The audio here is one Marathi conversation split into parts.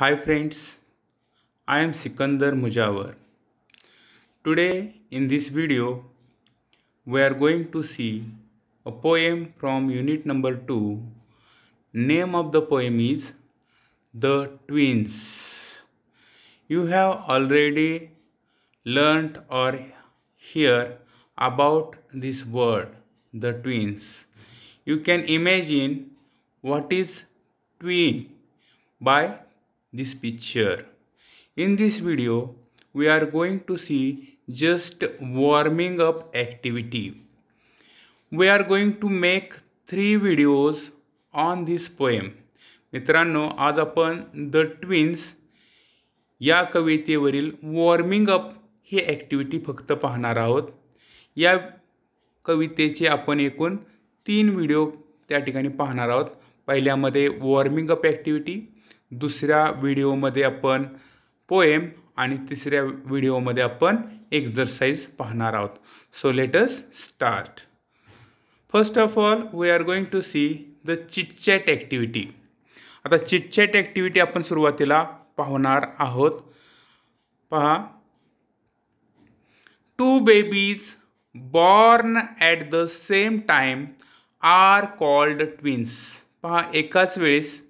Hi friends, I am Sikandar Mujawar. Today in this video, we are going to see a poem from unit number 2. Name of the poem is The Twins. You have already learnt or hear about this word, the twins. You can imagine what is twin by this picture. In this video, we are going to see just warming up activity. We are going to make three videos on this poem. मित्रांनो आज आपण द ट्विन्स या कवितेवरील वॉर्मिंग अप ही ॲक्टिव्हिटी फक्त पाहणार आहोत या कवितेचे आपण एकूण तीन व्हिडिओ त्या ठिकाणी पाहणार आहोत पहिल्यामध्ये वॉर्मिंग अप ॲक्टिव्हिटी दुसऱ्या व्हिडिओमध्ये आपण पोएम आणि तिसऱ्या व्हिडिओमध्ये आपण एक्झरसाइज पाहणार आहोत so let's start first of all we are going to see the chitchat activity आता चिटचॅट ॲक्टिव्हिटी आपण सुरुवातीला पाहणार आहोत पहा two babies born at the same time are called twins पहा एकाच वेळेस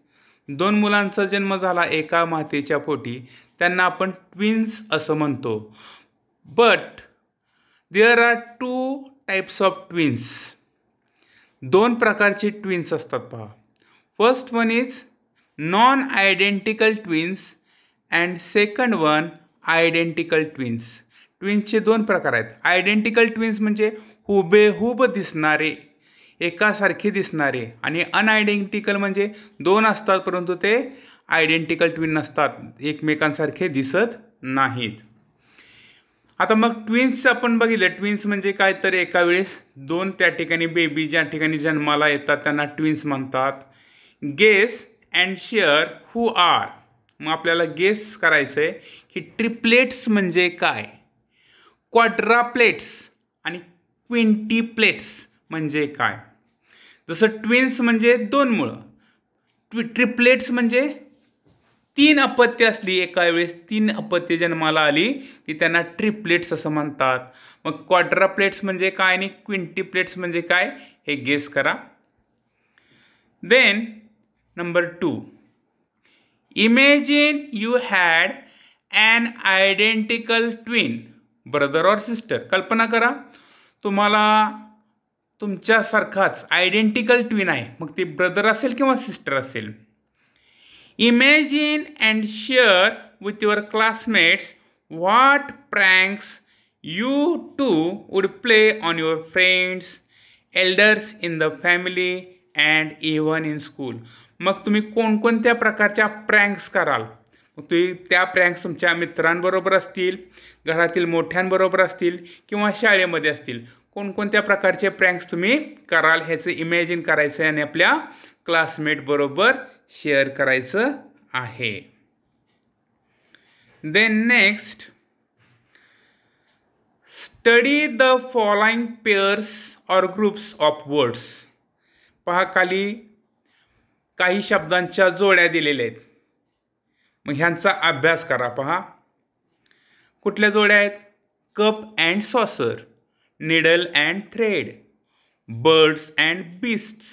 दोन मुलांचा जन्म झाला एका मातेच्या पोटी त्यांना आपण ट्विन्स असं म्हणतो but there are two types of twins दोन प्रकारचे ट्विन्स असतात पहा first one is non identical twins and second one identical twins ट्विन्सचे दोन प्रकार आहेत आयडेंटिकल ट्विन्स म्हणजे हुबेहूब दिसणारे एकासारखे दिसणारे आणि अनआयडेंटिकल म्हणजे दोन असतात परंतु ते आयडेंटिकल ट्विन नसतात एकमेकांसारखे दिसत नाहीत आता मग ट्विन्स आपण बघितलं ट्विन्स म्हणजे काय तर एका वेळेस दोन त्या ठिकाणी बेबी ज्या ठिकाणी जन्माला येतात त्यांना ट्विन्स म्हणतात guess and share who are मग आपल्याला गेस करायचं आहे की ट्रिप्लेट्स म्हणजे काय प्लेट्स आणि क्विंटी प्लेट्स म्हणजे काय जसं ट्विन्स म्हणजे दोन मुळं ट्वि ट्रिप्लेट्स म्हणजे तीन अपत्य असली एका वेळेस तीन अपत्य जन्माला आली की त्यांना ट्रिप्लेट्स असं म्हणतात मग क्वाड्राप्लेट्स म्हणजे काय आणि प्लेट्स म्हणजे काय हे गेस करा then number two imagine you had an identical twin brother और सिस्टर कल्पना करा तुम्हाला तुमच्यासारखाच आयडेंटिकल ट्विन आहे मग ती ब्रदर असेल किंवा सिस्टर असेल imagine and share with your classmates what pranks you two would play on your friends elders in the family and even in school मग तुम्ही कोणकोणत्या प्रकारच्या प्रँक्स कराल मग तुम्ही त्या प्रँक्स तुमच्या मित्रांबरोबर असतील घरातील मोठ्यांबरोबर असतील किंवा शाळेमध्ये असतील कोणकोणत्या प्रकारचे प्रँक्स तुम्ही कराल ह्याचं इमॅजिन करायचं आहे आणि आपल्या क्लासमेटबरोबर शेअर करायचं आहे then next study the following pairs or groups of words पहा खाली काही शब्दांच्या जोड्या दिलेल्या आहेत मग ह्यांचा अभ्यास करा पहा कुठल्या जोड्या आहेत cup and saucer needle and thread birds and beasts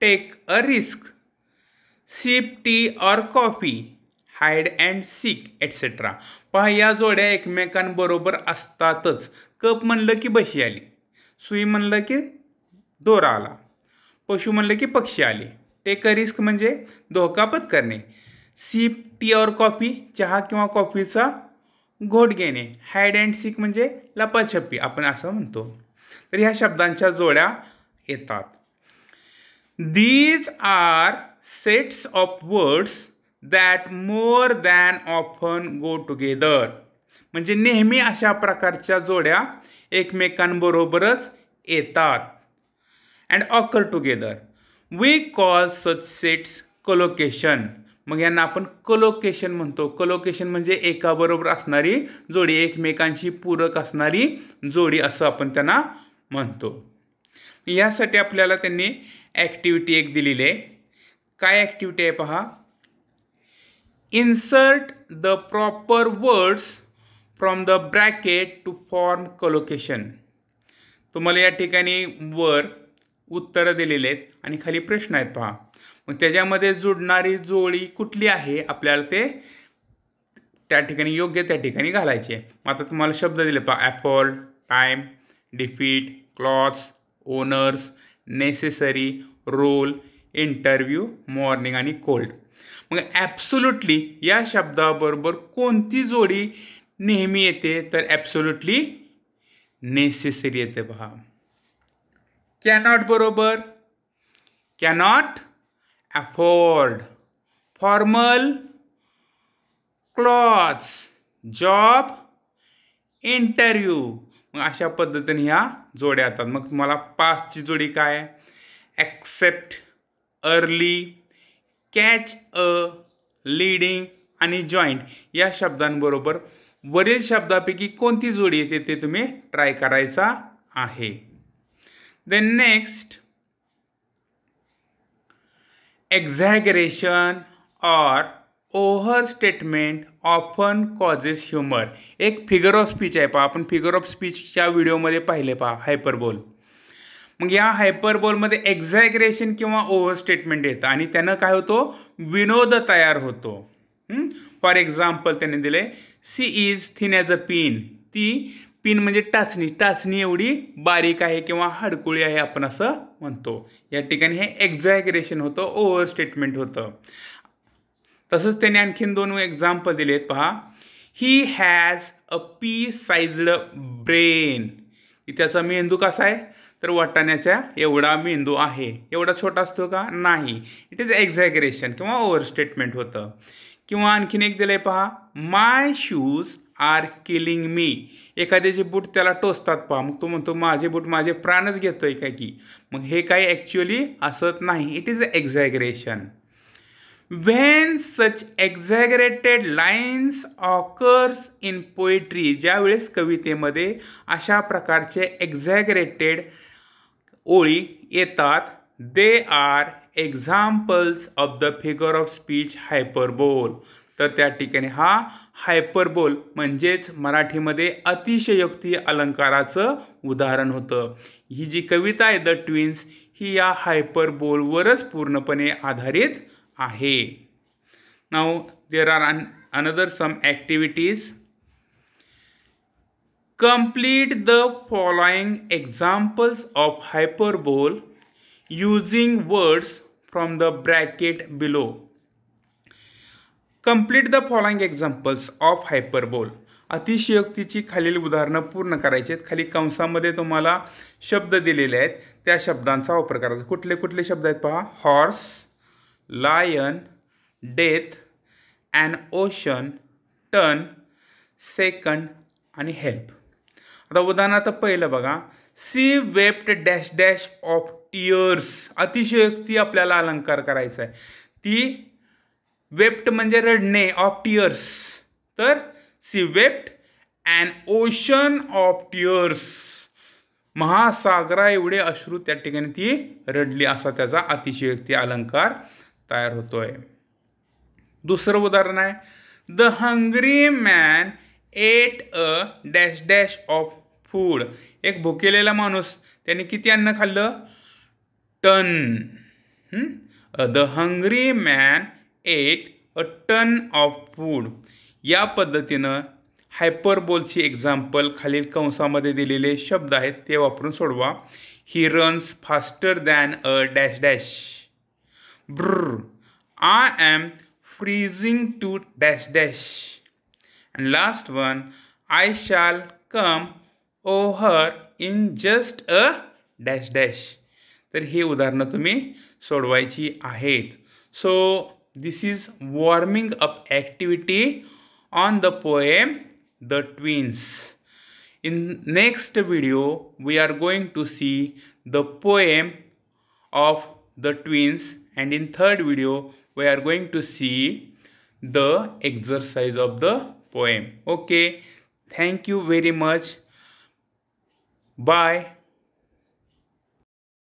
take a risk sip tea or coffee hide and seek etcetera पहा या जोड्या एकमेकांबरोबर असतातच कप म्हणलं की बशी आली सुई म्हणलं की दोरा आला पशु म्हणलं की पक्षी आले टेक अ रिस्क म्हणजे धोका करणे सीप टी ऑर कॉफी चहा किंवा कॉफीचा गोट घेणे हायड अँड सीक म्हणजे लपाछपी आपण असं म्हणतो तर ह्या शब्दांच्या जोड्या येतात these are sets of words that more than often go together म्हणजे नेहमी अशा प्रकारच्या जोड्या एकमेकांबरोबरच येतात and occur together we call such sets collocation मग यांना आपण कलोकेशन म्हणतो कलोकेशन म्हणजे एकाबरोबर असणारी जोडी एकमेकांशी पूरक असणारी जोडी असं आपण त्यांना म्हणतो यासाठी आपल्याला त्यांनी ॲक्टिव्हिटी एक दिलेली आहे काय ॲक्टिव्हिटी आहे पहा insert the proper words from the bracket to form collocation तुम्हाला या ठिकाणी वर उत्तरं दिलेली आहेत आणि खाली प्रश्न आहेत पहा मग त्याच्यामध्ये जुडणारी जोळी कुठली आहे आपल्याला ते त्या ठिकाणी योग्य त्या ठिकाणी घालायचे मग आता तुम्हाला शब्द दिले पा awful time defeat clothes honours necessary role interview morning आणि कोल्ड मग ॲप्सोलुटली या शब्दाबरोबर कोणती जोडी नेहमी येते तर ॲब्सोल्युटली नेसेसरी येते पहा कॅनॉट बरोबर cannot afford formal clothes job interview मग अशा पद्धतीने ह्या जोड्या येतात मग तुम्हाला पासची जोडी काय आहे accept early catch a leading आणि जॉईंट या शब्दांबरोबर वरील शब्दापैकी कोणती जोडी येते ते तुम्ही ट्राय करायचा आहे then next exaggeration or over statement often causes humour एक फिगर ऑफ स्पीच आहे पहा आपण फिगर ऑफ स्पीचच्या व्हिडिओमध्ये पाहिले पहा हायपरबोल मग या हायपरबोलमध्ये एक्झॅगरेशन किंवा ओव्हर स्टेटमेंट येतं आणि त्यानं काय होतो विनोद तयार होतो फॉर एक्झाम्पल त्याने दिले she is thin as a pin ती पिन म्हणजे टाचणी टाचणी एवढी बारीक आहे किंवा हाडकुळी आहे आपण असं म्हणतो या ठिकाणी हे एक्झॅगरेशन होतं ओव्हर स्टेटमेंट होतं तसंच त्याने आणखीन दोन एक्झाम्पल दिले आहेत पहा he has a pea sized brain त्याचा मेंदू कसा आहे तर वाटाण्याच्या एवढा मेंदू आहे एवढा छोटा असतो का नाही इट इज एक्झॅगरेशन किंवा ओव्हर स्टेटमेंट होतं किंवा आणखीन एक दिलं आहे पहा my shoes are killing me एखाद्याचे बूट त्याला टोचतात पहा मग तो म्हणतो माझे बूट माझे प्राणच घेतोय का की मग हे काही ॲक्च्युली असत नाही it is a exaggeration when such exaggerated lines occurs in poetry ज्यावेळेस कवितेमध्ये अशा प्रकारचे एक्झॅगरेटेड ओळी येतात they are examples of the figure of speech hyperbole तर त्या ठिकाणी हा हायपरबोल म्हणजेच मराठीमध्ये अतिशयोक्ती अलंकाराचं उदाहरण होतं ही जी कविता आहे द ट्विन्स ही या हायपरबोलवरच पूर्णपणे आधारित आहे नाव there are an another some activities complete the following examples of hyperbole using words from the bracket below complete the following examples of hyperbole अतिशयोक्तीची खालील उदाहरणं पूर्ण करायची आहेत खाली कंसामध्ये तुम्हाला शब्द दिलेले आहेत त्या शब्दांचा वापर करायचा कुठले कुठले शब्द आहेत पहा horse lion death and ocean ton second आणि हेल्प आता उदाहरणार्थ पहिलं बघा she wept dash dash of tears अतिशयोक्ती आपल्याला अलंकार करायचा आहे ती वेप्ट म्हणजे रडणे ऑफ टिअर्स तर she wept and ocean of tears महासागरा एवढे अश्रू त्या ठिकाणी ती रडली असा त्याचा अतिशयोक्ती अलंकार तयार होतोय दुसरं उदाहरण आहे the hungry man ate a dash dash of food एक भुकेलेला माणूस त्याने किती अन्न खाल्लं ton the hungry man ate a ton of food या पद्धतीनं हायपरबोलची एक्झाम्पल खालील कंसामध्ये दिलेले शब्द आहेत ते वापरून सोडवा he runs faster than a dash dash ब्र I am freezing to dash dash and last one I shall come over in just a dash dash तर ही उदाहरणं तुम्ही सोडवायची आहेत so This is warming up activity on the poem The Twins. In next video, we are going to see the poem of the twins and in third video, we are going to see the exercise of the poem. Okay, thank you very much. Bye.